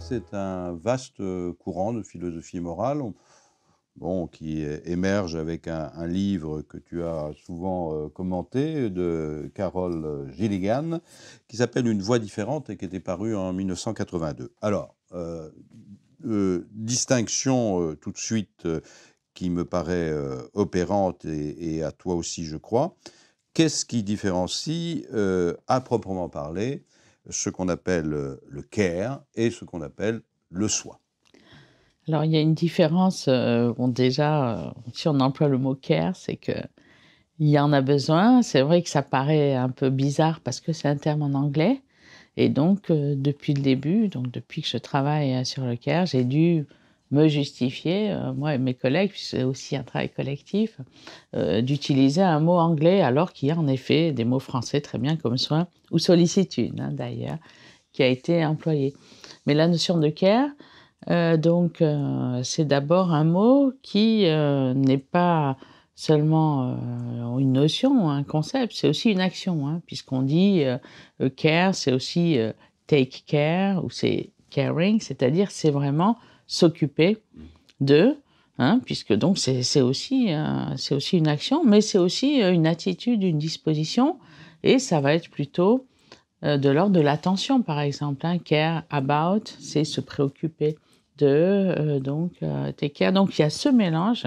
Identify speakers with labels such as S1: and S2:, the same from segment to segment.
S1: c'est un vaste euh, courant de philosophie morale qui émerge avec un, livre que tu as souvent euh, commenté de Carol Gilligan, qui s'appelle Une voix différente et qui était paru en 1982. Alors, euh, distinction tout de suite qui me paraît opérante et, à toi aussi, je crois. Qu'est-ce qui différencie, à proprement parler, ce qu'on appelle euh, le care et ce qu'on appelle le soi ».
S2: Alors il y a une différence, euh, bon déjà, euh, si on emploie le mot care, c'est que il y en a besoin. C'est vrai que ça paraît un peu bizarre parce que c'est un terme en anglais. Et donc, depuis le début, donc depuis que je travaille sur le CARE, j'ai dû me justifier, euh, moi et mes collègues, c'est aussi un travail collectif, euh, d'utiliser un mot anglais alors qu'il y a en effet des mots français très bien comme soin ou sollicitude hein, d'ailleurs qui a été employé. Mais la notion de care, euh, donc, c'est d'abord un mot qui n'est pas seulement une notion, un concept, c'est aussi une action, hein, puisqu'on dit care, c'est aussi take care ou c'est caring, c'est-à-dire c'est vraiment s'occuper mm. de, hein, puisque donc c'est aussi, euh, c'est aussi une action, mais c'est aussi euh, une attitude, une disposition, et ça va être plutôt euh, de l'ordre de l'attention, par exemple. Hein, care about, c'est se préoccuper de, donc, take care. Donc il y a ce mélange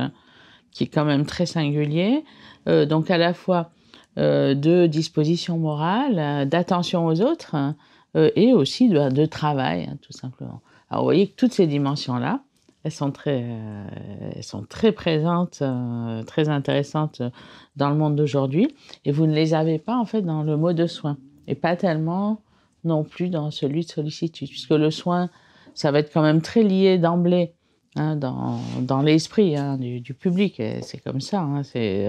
S2: qui est quand même très singulier, donc à la fois de disposition morale, d'attention aux autres, hein, et aussi de travail, tout simplement. Alors, vous voyez que toutes ces dimensions-là, elles sont très, euh, elles sont très présentes, euh, très intéressantes dans le monde d'aujourd'hui. Et vous ne les avez pas, en fait, dans le mot de soin. Et pas tellement non plus dans celui de sollicitude, puisque le soin, ça va être quand même très lié d'emblée hein, dans, dans l'esprit hein, du, du, public. C'est comme ça. Hein, c'est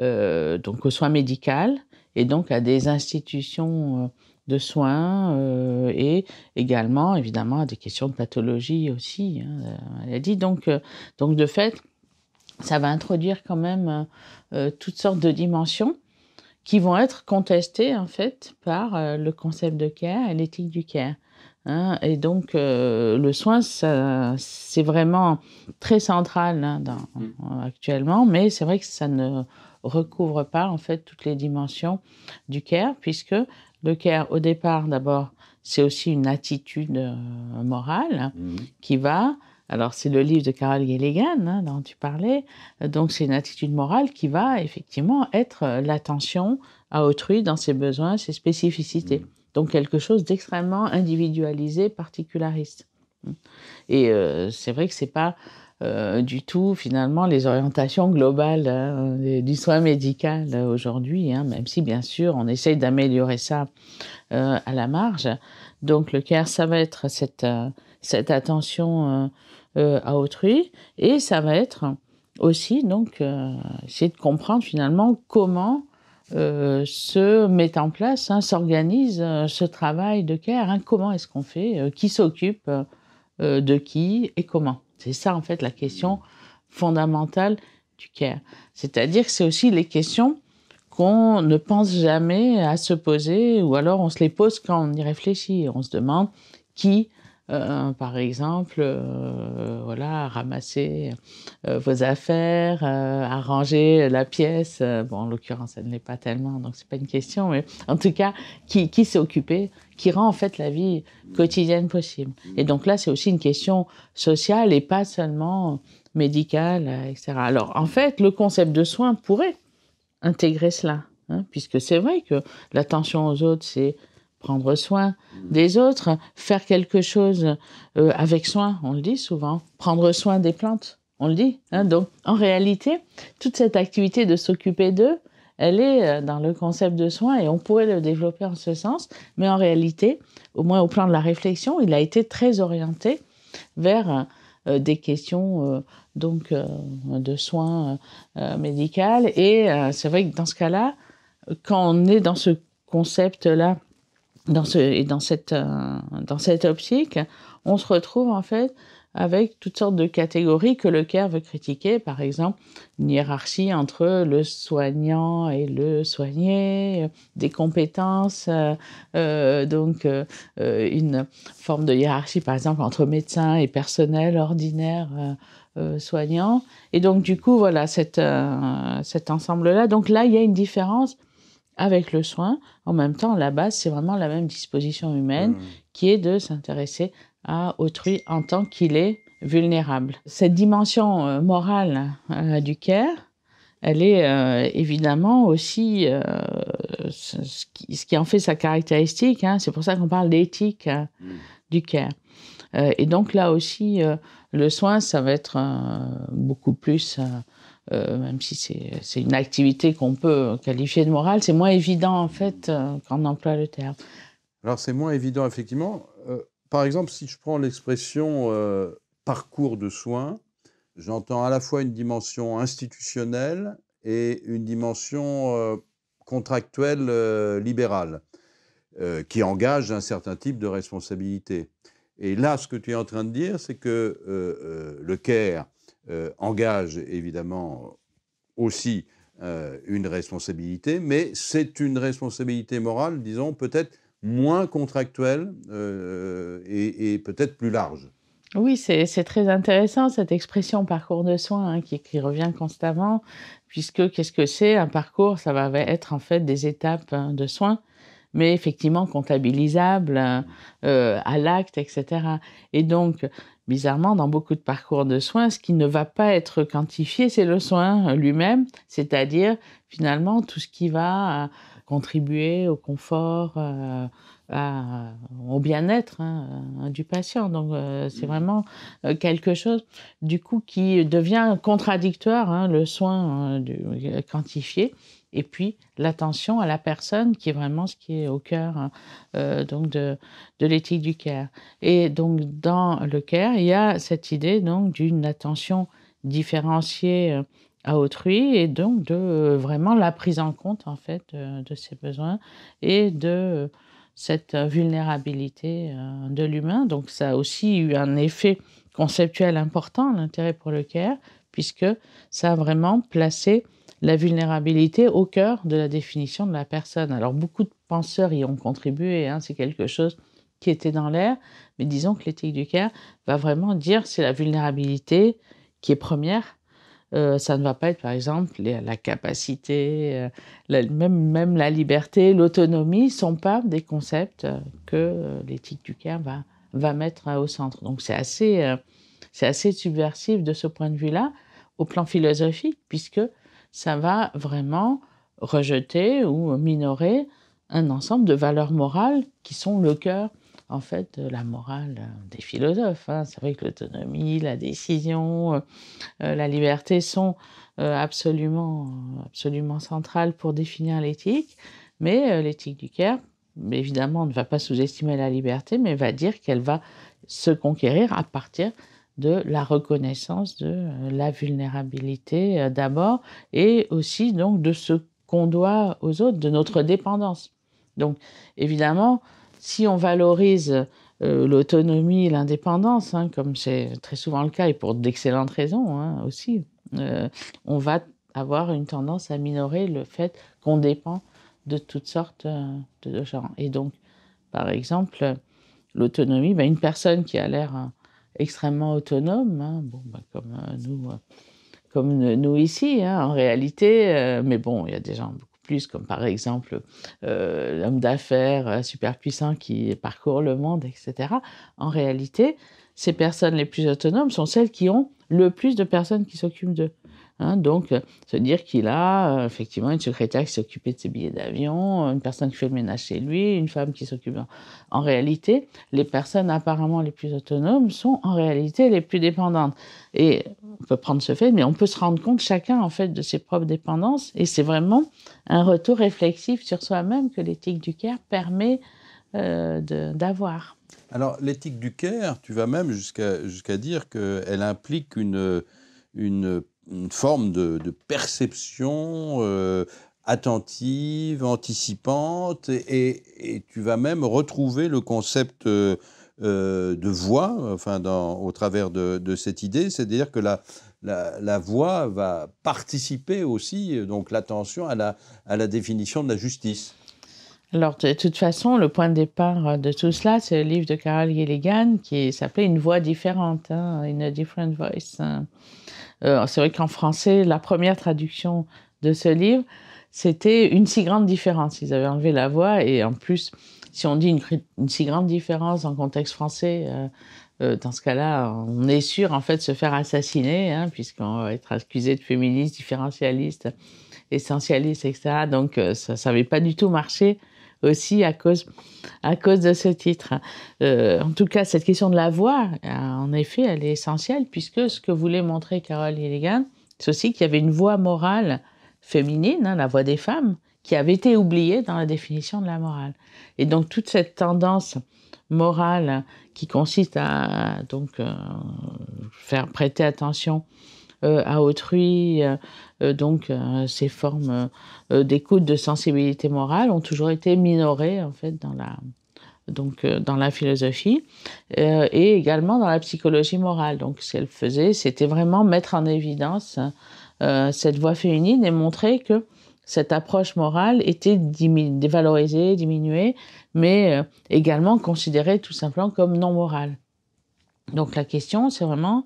S2: euh, donc au soin médical et donc à des institutions de soins euh, et également évidemment à des questions de pathologie aussi, hein, euh, a Donc, euh, donc de fait, ça va introduire quand même toutes sortes de dimensions qui vont être contestées en fait par le concept de care et l'éthique du care. Hein. et donc, le soin, c'est vraiment très central hein, mmh. actuellement, mais c'est vrai que ça ne recouvre pas en fait toutes les dimensions du care, puisque le cœur, au départ, d'abord, c'est aussi une attitude euh, morale hein, mhm. qui va. Alors, c'est le livre de Carol Gilligan hein, dont tu parlais. Donc, c'est une attitude morale qui va effectivement être euh, l'attention à autrui dans ses besoins, ses spécificités. Mhm. Donc, quelque chose d'extrêmement individualisé, particulariste. Et euh, c'est vrai que c'est pas euh, du tout, finalement, les orientations globales hein, du soin médical euh, aujourd'hui, hein, même si, bien sûr, on essaye d'améliorer ça euh, à la marge. Donc, le CARE, ça va être cette, attention à autrui et ça va être aussi, donc, essayer de comprendre finalement comment se met en place, hein, s'organise ce travail de care. comment est-ce qu'on fait Qui s'occupe de qui et comment c'est ça, en fait, la question fondamentale du care. C'est-à-dire que c'est aussi les questions qu'on ne pense jamais à se poser, ou alors on se les pose quand on y réfléchit. On se demande qui, euh, par exemple, euh, voilà, a ramassé euh, vos affaires, a rangé la pièce. bon, en l'occurrence, elle ne l'est pas tellement, donc ce n'est pas une question, mais en tout cas, qui s'est occupé qui rend en fait la vie mm. quotidienne possible. Mm. Et donc là, c'est aussi une question sociale et pas seulement médicale, euh, etc. Alors en fait, le concept de soins pourrait intégrer cela, hein, puisque c'est vrai que l'attention aux autres, c'est prendre soin mm. des autres, faire quelque chose euh, avec soin, on le dit souvent, prendre soin des plantes, on le dit. Hein. donc en réalité, toute cette activité de s'occuper d'eux, elle est euh, dans le concept de soins, et on pourrait le développer en ce sens, mais en réalité, au moins au plan de la réflexion, il a été très orienté vers euh, des questions euh, donc de soins médicaux. Et c'est vrai que dans ce cas-là, quand on est dans ce concept-là, dans ce, et dans cette, dans cette optique, on se retrouve en fait avec toutes sortes de catégories que le CAIR veut critiquer, par exemple une hiérarchie entre le soignant et le soigné, euh, des compétences, euh, euh, donc une forme de hiérarchie, par exemple, entre médecin et personnel ordinaire. soignant et donc du coup voilà cet ensemble là donc là il y a une différence avec le soin. En même temps, la base, c'est vraiment la même disposition humaine mmh. qui est de s'intéresser à autrui en tant qu'il est vulnérable. Cette dimension euh, morale euh, du care, elle est euh, évidemment aussi ce, qui, en fait sa caractéristique. Hein. c'est pour ça qu'on parle d'éthique mmh. du care. et donc là aussi, le soin, ça va être beaucoup plus, même si c'est une activité qu'on peut qualifier de morale, c'est moins évident en fait quand on emploie le terme.
S1: Alors c'est moins évident effectivement. Par exemple, si je prends l'expression euh, parcours de soins, j'entends à la fois une dimension institutionnelle et une dimension euh, contractuelle euh, libérale, qui engage un certain type de responsabilité. Et là, ce que tu es en train de dire, c'est que le CARE engage évidemment aussi une responsabilité, mais c'est une responsabilité morale, disons, peut-être moins contractuel euh, et, peut-être plus large.
S2: Oui, c'est très intéressant cette expression parcours de soins hein, qui, revient constamment, puisque qu'est-ce que c'est un parcours Ça va être en fait des étapes hein, de soins, mais effectivement comptabilisables euh, à l'acte, etc. Et donc, Bizarrement, dans beaucoup de parcours de soins, ce qui ne va pas être quantifié, c'est le soin lui-même, c'est-à-dire finalement tout ce qui va euh, contribuer au confort, euh, au bien-être hein, euh, du patient. Donc c'est mmh. vraiment quelque chose du coup qui devient contradictoire, hein, le soin quantifié et puis l'attention à la personne qui est vraiment ce qui est au cœur hein, euh, donc de, de l'éthique du care. Et donc dans le care, il y a cette idée donc d'une attention différenciée euh, à autrui et donc de euh, vraiment la prise en compte en fait de, ses besoins et de cette vulnérabilité de l'humain. Donc ça a aussi eu un effet conceptuel important, l'intérêt pour le care, puisque ça a vraiment placé la vulnérabilité au cœur de la définition de la personne. Alors beaucoup de penseurs y ont contribué, hein, c'est quelque chose qui était dans l'air, mais disons que l'éthique du cœur va vraiment dire c'est la vulnérabilité qui est première. Euh, ça ne va pas être par exemple la capacité, euh, même, même la liberté, l'autonomie sont pas des concepts euh, que l'éthique du cœur va, va mettre au centre. Donc c'est assez, c'est assez subversif de ce point de vue-là au plan philosophique, puisque ça va vraiment rejeter ou minorer un ensemble de valeurs morales qui sont le cœur, en fait, de la morale euh, des philosophes. Hein. C'est vrai que l'autonomie, la décision, euh, euh, la liberté sont absolument, centrales pour définir l'éthique, mais l'éthique du Caire, évidemment, ne va pas sous-estimer la liberté, mais va dire qu'elle va se conquérir à partir de la reconnaissance de euh, la vulnérabilité euh, d'abord et aussi donc de ce qu'on doit aux autres, de notre mmh. dépendance. Donc évidemment, si on valorise euh, l'autonomie l'autonomie, l'indépendance, hein, comme c'est très souvent le cas et pour d'excellentes raisons hein, aussi, on va avoir une tendance à minorer le fait qu'on dépend de toutes sortes de gens. Et donc, par exemple, l'autonomie, ben, une personne qui a l'air extrêmement autonomes, hein. bon, bah, comme euh, nous, euh, comme nous ici, hein, en réalité. Euh, mais bon, il y a des gens beaucoup plus, comme par exemple l'homme d'affaires super puissant qui parcourt le monde, etc. En réalité, ces personnes les plus autonomes sont celles qui ont le plus de personnes qui s'occupent d'eux. Hein, donc, euh, se dire qu'il a euh, effectivement une secrétaire qui s'occupait de ses billets d'avion, euh, une personne qui fait le ménage chez lui, une femme qui s'occupe. En réalité, les personnes apparemment les plus autonomes sont en réalité les plus dépendantes. Et on peut prendre ce fait, mais on peut se rendre compte chacun en fait de ses propres dépendances. Et c'est vraiment un retour réflexif sur soi-même que l'éthique du CAIR permet d'avoir.
S1: Alors, l'éthique du CAIR, tu vas même jusqu'à jusqu'à dire qu'elle implique une une une forme de, perception euh, attentive, anticipante, et, tu vas même retrouver le concept euh, euh, de voix enfin, dans, au travers de, cette idée, c'est-à-dire que la, voix va participer aussi, donc l'attention, à la, définition de la justice.
S2: Alors, de toute façon, le point de départ de tout cela, c'est le livre de Carol Gilligan qui s'appelait Une voix différente, une hein, In Different Voice. Euh, c'est vrai qu'en français, la première traduction de ce livre, c'était une si grande différence. Ils avaient enlevé la voix et en plus, si on dit une, si grande différence en contexte français, euh, euh, dans ce cas-là, on est sûr en fait de se faire assassiner, hein, puisqu'on va être accusé de féministe, différentialiste, essentialiste, etc. Donc ça savait pas du tout marché aussi à cause, à cause de ce titre. Euh, en tout cas, cette question de la voix, euh, en effet, elle est essentielle, puisque ce que voulait montrer Carole Hilligan, c'est aussi qu'il y avait une voix morale féminine, hein, la voix des femmes, qui avait été oubliée dans la définition de la morale. Et donc toute cette tendance morale qui consiste à donc euh, faire prêter attention euh, à autrui. Euh, euh, donc, ces formes d'écoute, de sensibilité morale ont toujours été minorées, en fait, dans la, donc dans la philosophie et également dans la psychologie morale. Donc ce qu'elle faisait, c'était vraiment mettre en évidence cette voie féminine et montrer que cette approche morale était dévalorisée, diminuée, mais également considérée tout simplement comme non morale. Donc la question, c'est vraiment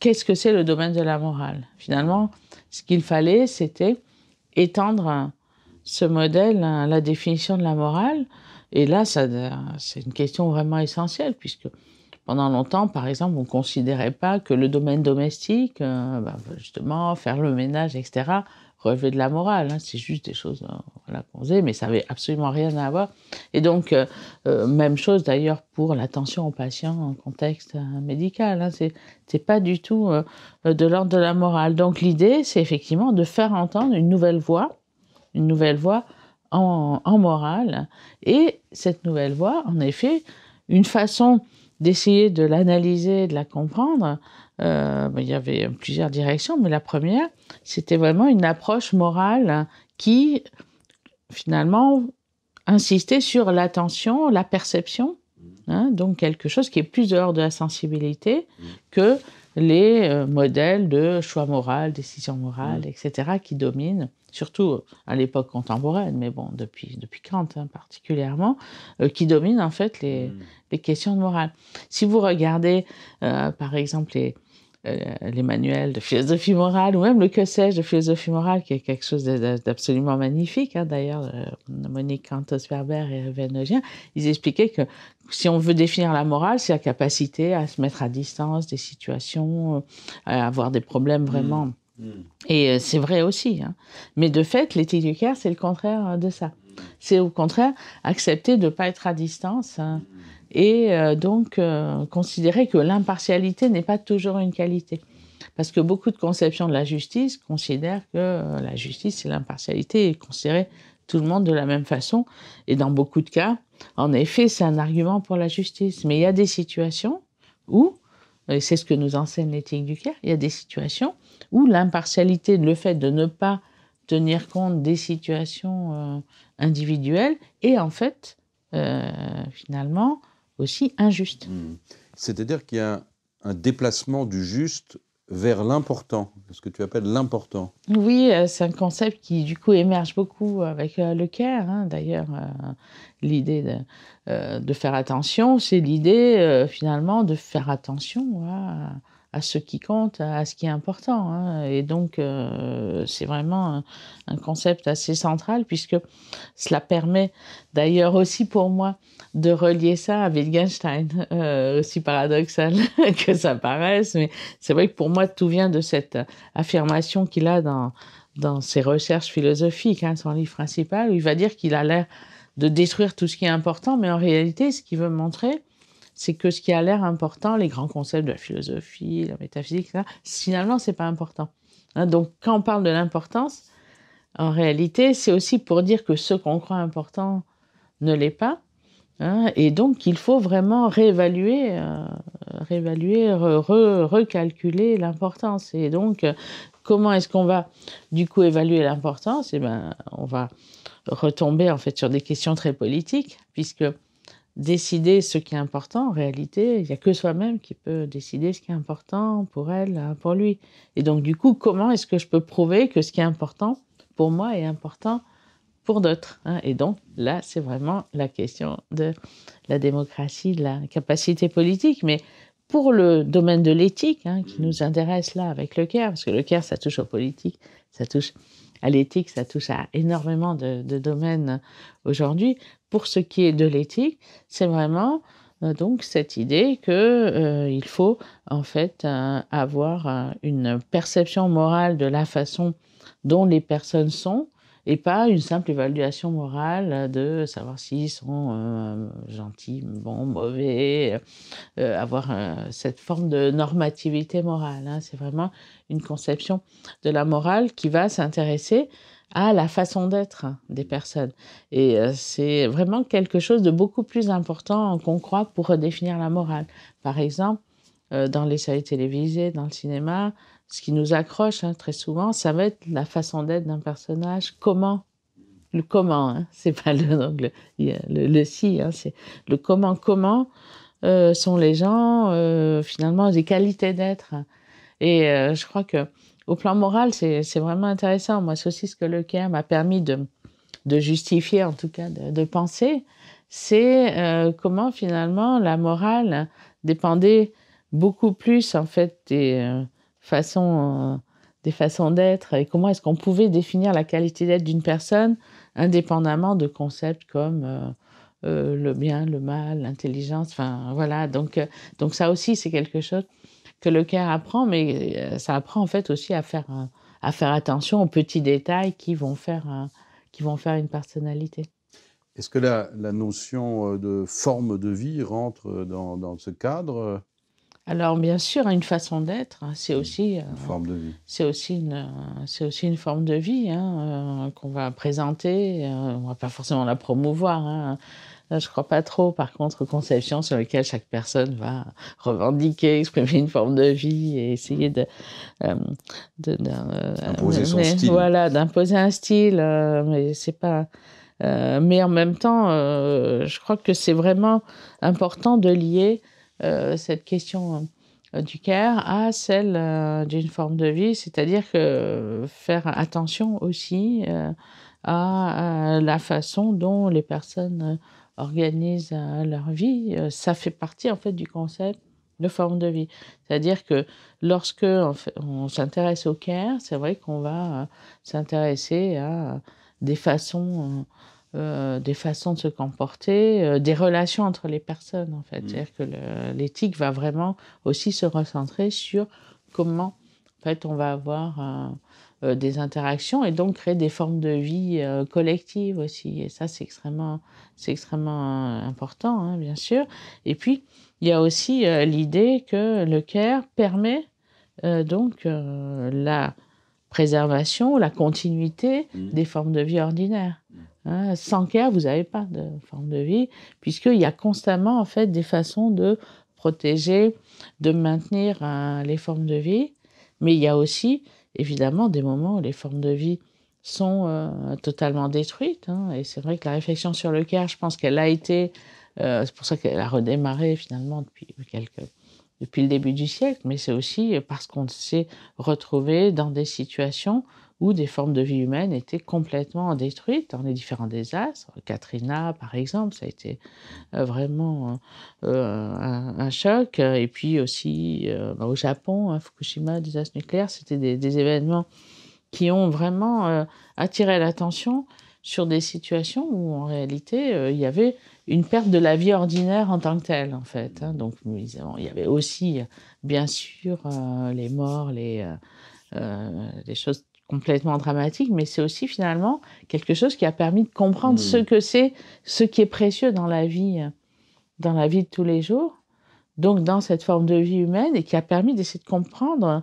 S2: qu'est-ce que c'est le domaine de la morale Finalement, ce qu'il fallait, c'était étendre ce modèle la définition de la morale. Et là, c'est une question vraiment essentielle, puisque pendant longtemps, par exemple, on ne considérait pas que le domaine domestique, euh, bah, justement, faire le ménage, etc., relever de la morale. Hein. C'est juste des choses hein, à la qu'on mais ça n'avait absolument rien à voir. Et donc, euh, euh, même chose d'ailleurs pour l'attention aux patients en contexte euh, médical. Hein. ce C'est pas du tout de l'ordre de la morale. Donc, l'idée, c'est effectivement de faire entendre une nouvelle voix, une nouvelle voix en morale. Et cette nouvelle voix, en effet, une façon d'essayer de l'analyser, de la comprendre, euh, ben, il y avait plusieurs directions, mais la première, c'était vraiment une approche morale qui, finalement, insistait sur l'attention, la perception, hein, donc quelque chose qui est plus dehors de la sensibilité mmh. que les euh, modèles de choix moral, décision morale, mm. etc., qui dominent, surtout euh, à l'époque contemporaine, mais bon, depuis, depuis Kant hein, particulièrement, euh, qui dominent en fait mm. les, questions de morale. Si vous regardez, par exemple, les, euh, les manuels de philosophie morale ou même le que sais-je de philosophie morale, qui est quelque chose d'absolument magnifique. Hein, d'ailleurs, euh, Monique Cantos-Ferber et Réven ils expliquaient que si on veut définir la morale, c'est la capacité à se mettre à distance des situations, euh, à avoir des problèmes mmh. vraiment. Mmh. Et c'est vrai aussi. Hein. Mais de fait, l'éthique du Caire, c'est le contraire de ça. Mmh. C'est au contraire accepter de ne pas être à distance. Hein et euh, donc euh, considérer que l'impartialité n'est pas toujours une qualité. Parce que beaucoup de conceptions de la justice considèrent que euh, la justice et l'impartialité est considérée tout le monde de la même façon. Et dans beaucoup de cas, en effet, c'est un argument pour la justice. Mais il y a des situations où, et c'est ce que nous enseigne l'éthique du Caire, il y a des situations où l'impartialité, le fait de ne pas tenir compte des situations individuelles, est en fait, finalement,
S1: aussi injuste. Hmm. C'est-à-dire qu'il y a un déplacement du juste vers l'important, ce que tu appelles l'important.
S2: Oui, euh, c'est un concept qui du coup émerge beaucoup avec euh, le Caire. Hein. D'ailleurs, euh, l'idée de, faire attention, c'est l'idée finalement de faire attention à, à ce qui compte, à ce qui est important. Hein. Et donc, euh, c'est vraiment un, concept assez central, puisque cela permet d'ailleurs aussi pour moi de relier ça à Wittgenstein, euh, aussi paradoxal que ça paraisse, mais c'est vrai que pour moi, tout vient de cette affirmation qu'il a dans, dans ses recherches philosophiques, hein, son livre principal, où il va dire qu'il a l'air de détruire tout ce qui est important, mais en réalité, ce qu'il veut montrer, c'est que ce qui a l'air important, les grands concepts de la philosophie, la métaphysique, là, finalement, c'est pas important. Hein, donc, quand on parle de l'importance, en réalité, c'est aussi pour dire que ce qu'on croit important ne l'est pas. Hein, et donc, il faut vraiment réévaluer, euh, réévaluer recalculer l'importance. Et donc, euh, comment est-ce qu'on va du coup évaluer l'importance Eh ben, on va retomber en fait sur des questions très politiques, puisque décider ce qui est important, en réalité, il n'y a que soi-même qui peut décider ce qui est important pour elle, euh, pour lui. Et donc, du coup, comment est-ce que je peux prouver que ce qui est important pour moi est important pour d'autres hein? Et donc, là, c'est vraiment la question de la démocratie, de la capacité politique. Mais pour le domaine de l'éthique, hein, qui nous intéresse là avec le CAIR, parce que le CAIR, ça touche aux politiques, ça touche à l'éthique, ça touche à énormément de domaines aujourd'hui pour ce qui est de l'éthique, c'est vraiment euh, donc cette idée que euh, il faut en fait euh, avoir une perception morale de la façon dont les personnes sont et pas une simple évaluation morale de savoir s'ils sont gentils, bons, mauvais, avoir cette forme de normativité morale. Hein. C'est vraiment une conception de la morale qui va s'intéresser à la façon d'être des personnes. Et euh, c'est vraiment quelque chose de beaucoup plus important qu'on croit pour redéfinir la morale. Par exemple, euh, dans les séries télévisées, dans le cinéma, ce qui nous accroche hein, très souvent, ça va être la façon d'être d'un personnage, comment. Le comment, hein, c'est pas le, le, si, hein, c'est le comment, comment euh, sont les gens, finalement, des qualités d'être. Et je crois que au plan moral, c'est vraiment intéressant. Moi, c'est aussi ce que le CAIR m'a permis de, justifier, en tout cas de, penser, c'est euh, comment finalement la morale dépendait beaucoup plus en fait des euh, façons euh, des façons d'être et comment est-ce qu'on pouvait définir la qualité d'être d'une personne indépendamment de concepts comme le bien, le mal, l'intelligence, enfin voilà. Donc, donc ça aussi c'est quelque chose que le cœur apprend, mais euh, ça apprend en fait aussi à faire, euh, à faire attention aux petits détails qui vont faire, euh, qui vont faire une personnalité.
S1: Est-ce que la, notion de forme de vie rentre dans, dans ce cadre Alors bien sûr,
S2: une façon d'être, hein, c'est aussi une forme de vie. C'est aussi une, c'est aussi une forme de vie hein, qu'on va présenter. on on va pas forcément la promouvoir. Hein, je crois pas trop, par contre, aux conceptions sur lesquelles chaque personne va revendiquer, exprimer une forme de vie et essayer de. Euh, euh, style. Voilà, d'imposer un style. Euh, mais c'est pas. mais en même temps, je crois que c'est vraiment important de lier cette question du care à celle d'une forme de vie, c'est-à-dire que faire attention aussi à la façon dont les personnes organisent euh, leur vie, euh, ça fait partie en fait du concept de forme de vie. C'est-à-dire que lorsque on, s'intéresse au care, c'est vrai qu'on va euh, s'intéresser à des façons, des façons de se comporter, des relations entre les personnes en fait. Mmh. C'est-à-dire que l'éthique va vraiment aussi se recentrer sur comment en fait on va avoir euh, des interactions et donc créer des formes de vie euh, collectives aussi. Et ça, c'est extrêmement, c'est extrêmement euh, important, hein, bien sûr. Et puis, il y a aussi l'idée que le CARE permet donc la préservation, la continuité mmh. des formes de vie ordinaires. Mmh. Hein, sans CARE, vous n'avez pas de forme de vie, puisqu'il y a constamment en fait des façons de protéger, de maintenir les formes de vie, mais il y a aussi évidemment des moments où les formes de vie sont euh, totalement détruites. Hein. et c'est vrai que la réflexion sur le cœur, je pense qu'elle a été, euh, c'est pour ça qu'elle a redémarré finalement depuis, depuis le début du siècle, mais c'est aussi parce qu'on s'est retrouvé dans des situations où des formes de vie humaine étaient complètement détruites dans les différents désastres. Katrina, par exemple, ça a été euh, vraiment euh, euh, un, choc. Et puis aussi bah, au Japon, hein, Fukushima, désastre nucléaire, c'était des, événements qui ont vraiment attiré l'attention sur des situations où en réalité il y avait une perte de la vie ordinaire en tant que telle en fait. Hein. Donc il y avait aussi bien sûr les morts, les, les choses complètement dramatique, mais c'est aussi finalement quelque chose qui a permis de comprendre ce hmm. que c'est, ce qui est précieux dans la vie, euh, dans la vie de tous les jours, donc dans cette forme de vie humaine, et qui a permis d'essayer de comprendre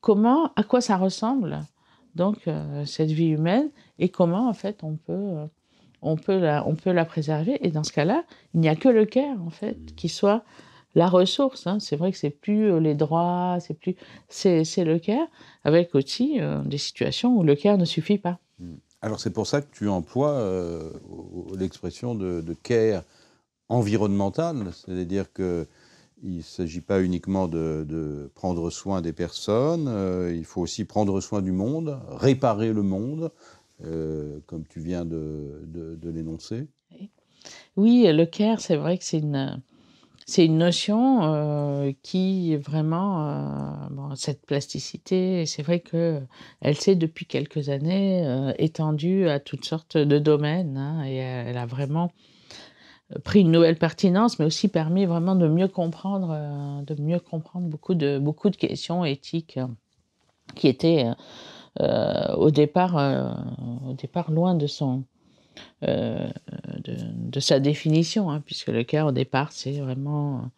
S2: comment, à quoi ça ressemble, donc euh, cette vie humaine, et comment en fait on peut, euh, on peut, la, on peut la préserver. Et dans ce cas-là, il n'y a que le cœur en fait qui soit la ressource. Hein. C'est vrai que c'est plus euh, les droits, c'est plus c'est le care, avec aussi euh, des situations où le care ne suffit pas. Hmm.
S1: Alors c'est pour ça que tu emploies euh, l'expression de, de, care environnemental, c'est-à-dire qu'il ne s'agit pas uniquement de, prendre soin des personnes, il faut aussi prendre soin du monde, réparer le monde, comme tu viens de, de l'énoncer. Oui, le
S2: care, c'est vrai que c'est une c'est une notion euh, qui vraiment euh, cette plasticité. C'est vrai que elle s'est depuis quelques années euh, étendue à toutes sortes de domaines hein, et elle a vraiment pris une nouvelle pertinence, mais aussi permis vraiment de mieux comprendre, de mieux comprendre beaucoup de beaucoup de questions éthiques hein, qui étaient au départ au départ loin de son euh, de, sa définition, hein, puisque le cœur, au départ, c'est vraiment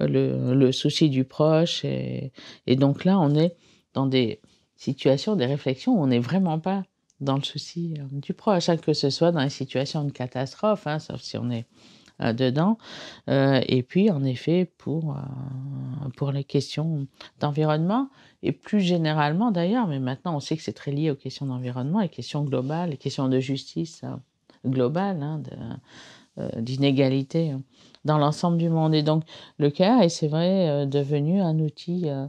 S2: euh, le, souci du proche. Et, et, donc là, on est dans des situations, des réflexions où on n'est vraiment pas dans le souci euh, du proche, hein, que ce soit dans les situations de catastrophe, hein, sauf si on est dedans. et puis, en effet, pour, pour les questions d'environnement, et plus généralement d'ailleurs, mais maintenant on sait que c'est très lié aux questions d'environnement, les questions globales, les questions de justice globale, hein, euh, d'inégalité hein, dans l'ensemble du monde. Et donc le CAIR est, c'est vrai, euh, devenu un outil euh,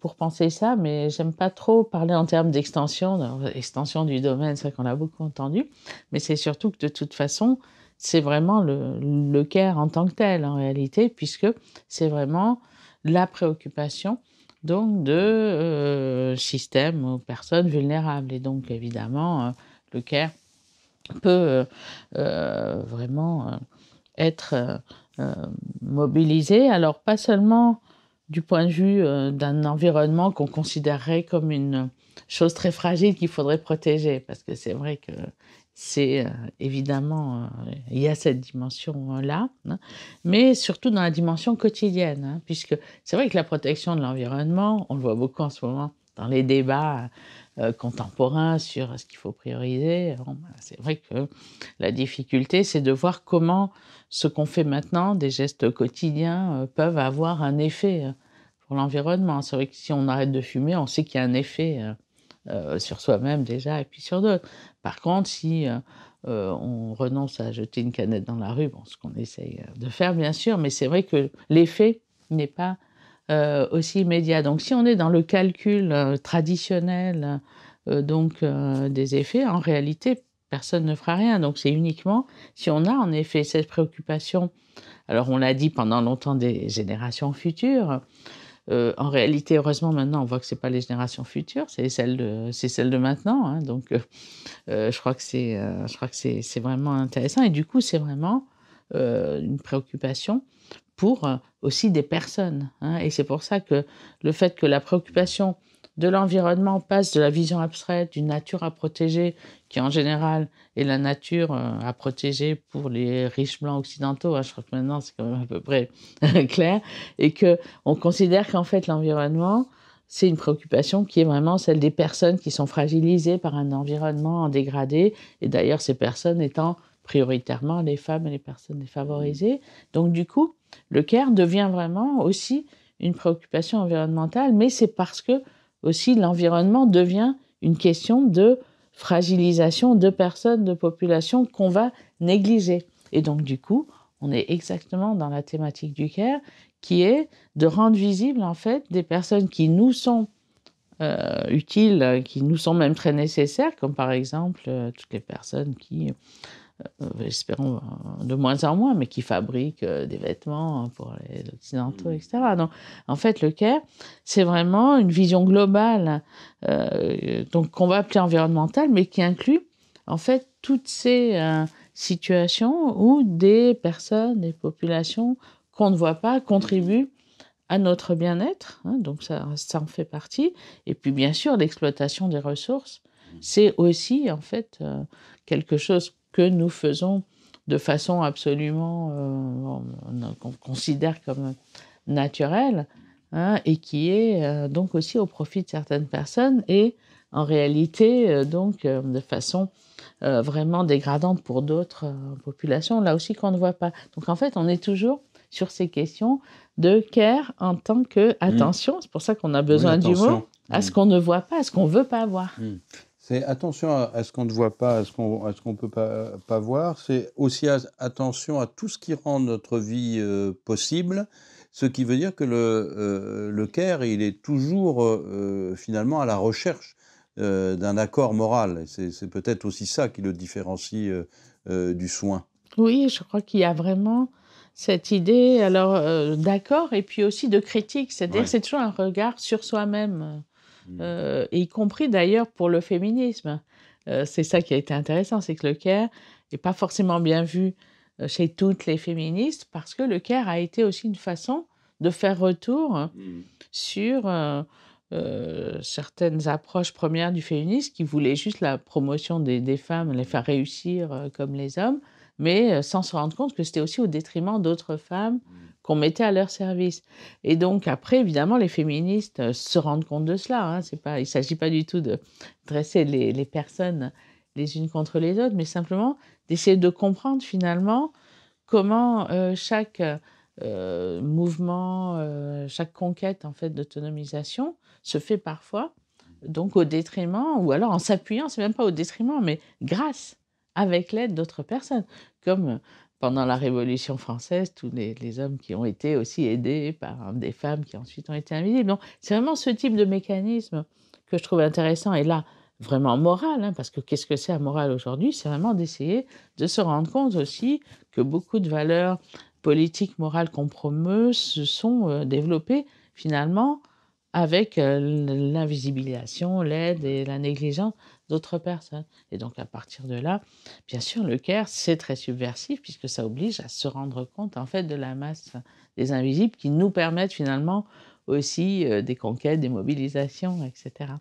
S2: pour penser ça, mais j'aime pas trop parler en termes d'extension, extension du domaine, c'est qu'on a beaucoup entendu, mais c'est surtout que de toute façon, c'est vraiment le, CAIR en tant que tel en réalité, puisque c'est vraiment la préoccupation donc de systèmes aux personnes vulnérables. Et donc évidemment, le CAIR peut euh, euh, vraiment euh, être mobilisé. Alors pas seulement du point de vue d'un environnement qu'on considérerait comme une chose très fragile qu'il faudrait protéger, parce que c'est vrai que c'est évidemment, il y a cette dimension-là, hein. mais surtout dans la dimension quotidienne, hein, puisque c'est vrai que la protection de l'environnement, on le voit beaucoup en ce moment dans les débats contemporains euh, contemporain sur ce qu'il faut prioriser. Ben, c'est vrai que la difficulté, c'est de voir comment ce qu'on fait maintenant, des gestes quotidiens, euh, peuvent avoir un effet euh, pour l'environnement. C'est vrai que si on arrête de fumer, on sait qu'il y a un effet sur soi-même déjà et puis sur d'autres. Par contre, si on renonce à jeter une canette dans la rue, bon, ce qu'on essaye de faire bien sûr, mais c'est vrai que l'effet n'est pas euh, aussi immédiat. Donc si on est dans le calcul euh, traditionnel euh, donc des effets, en réalité, personne ne fera rien. Donc c'est uniquement si on a en effet cette préoccupation. Alors on l'a dit pendant longtemps des générations futures. en réalité, heureusement, maintenant, on voit que ce n'est pas les générations futures, c'est celles de, celle de maintenant. Hein. donc, je crois que c'est vraiment intéressant. Et du coup, c'est vraiment une préoccupation pour euh, aussi des personnes. Hein. Et c'est pour ça que le fait que la préoccupation de l'environnement passe de la vision abstraite d'une nature à protéger, qui en général est la nature euh, à protéger pour les riches blancs occidentaux, hein, je crois que maintenant c'est quand même à peu près clair, et que on considère qu'en fait l'environnement, c'est une préoccupation qui est vraiment celle des personnes qui sont fragilisées par un environnement en dégradé, et d'ailleurs ces personnes étant prioritairement les femmes et les personnes mmh. défavorisées. Donc du coup, le CARE devient vraiment aussi une préoccupation environnementale, mais c'est parce que aussi l'environnement devient une question de fragilisation de personnes, de populations qu'on va négliger. Et donc du coup, on est exactement dans la thématique du CARE, qui est de rendre visibles en fait des personnes qui nous sont euh, utiles, qui nous sont même très nécessaires, comme par exemple euh, toutes les personnes qui euh, euh, espérons euh, de moins en moins, mais qui fabriquent des vêtements pour les Occidentaux, mm. etc. Donc, en fait, le CAIR, c'est vraiment une vision globale, donc qu'on va appeler environnementale, mais qui inclut en fait toutes ces situations où des personnes, des populations qu'on ne voit pas contribuent à notre bien-être, hein. donc ça, ça en fait partie. Et puis bien sûr, l'exploitation des ressources, mm. c'est aussi en fait quelque chose que nous faisons de façon absolument euh, qu'on considère comme naturelle hein, et qui est euh, donc aussi au profit de certaines personnes et en réalité euh, donc de façon vraiment dégradante pour d'autres populations là aussi qu'on ne voit pas donc en fait on est toujours sur ces questions de care en tant que mmh. attention c'est pour ça qu'on a besoin du mot à ce qu'on ne voit pas à ce qu'on veut pas voir
S1: mmh. C'est attention à, ce qu'on ne voit pas, à ce qu'on ne peut pas, voir. C'est aussi attention à tout ce qui rend notre vie euh, possible. Ce qui veut dire que le, euh, il est toujours euh, euh, finalement à la recherche d'un accord moral. C'est peut-être aussi ça qui le différencie du soin.
S2: Oui, je crois qu'il y a vraiment cette idée alors d'accord et puis aussi de critique. C'est-à-dire c'est toujours un regard sur soi-même. Mm. Euh, y compris d'ailleurs pour le féminisme. Euh, c'est ça qui a été intéressant, c'est que le Caire n'est pas forcément bien vu euh, chez toutes les féministes parce que le Caire a été aussi une façon de faire retour mm. sur certaines approches premières du féminisme qui voulaient juste la promotion des, femmes, les faire réussir comme les hommes, mais sans se rendre compte que c'était aussi au détriment d'autres femmes mm qu'on mettait à leur service. Et donc après, évidemment, les féministes euh, se rendent compte de cela. Hein. C'est pas, il ne s'agit pas du tout de dresser les, les, personnes les unes contre les autres, mais simplement d'essayer de comprendre finalement comment euh, chaque euh, mouvement, chaque conquête en fait d'autonomisation se fait parfois donc au détriment, ou alors en s'appuyant, c'est même pas au détriment, mais grâce, avec l'aide d'autres personnes, comme pendant la Révolution française, tous les, hommes qui ont été aussi aidés par hein, des femmes qui ensuite ont été invisibles. Donc, c'est vraiment ce type de mécanisme que je trouve intéressant. Et là, vraiment moral, hein, parce que qu'est-ce que c'est la moral aujourd'hui C'est vraiment d'essayer de se rendre compte aussi que beaucoup de valeurs politiques, morales qu'on se sont euh, développées finalement avec euh, l'invisibilisation, l'aide et la négligence d'autres personnes. Et donc à partir de là, bien sûr, le caire c'est très subversif puisque ça oblige à se rendre compte en fait de la masse des invisibles qui nous permettent finalement aussi euh, des conquêtes, des mobilisations, etc.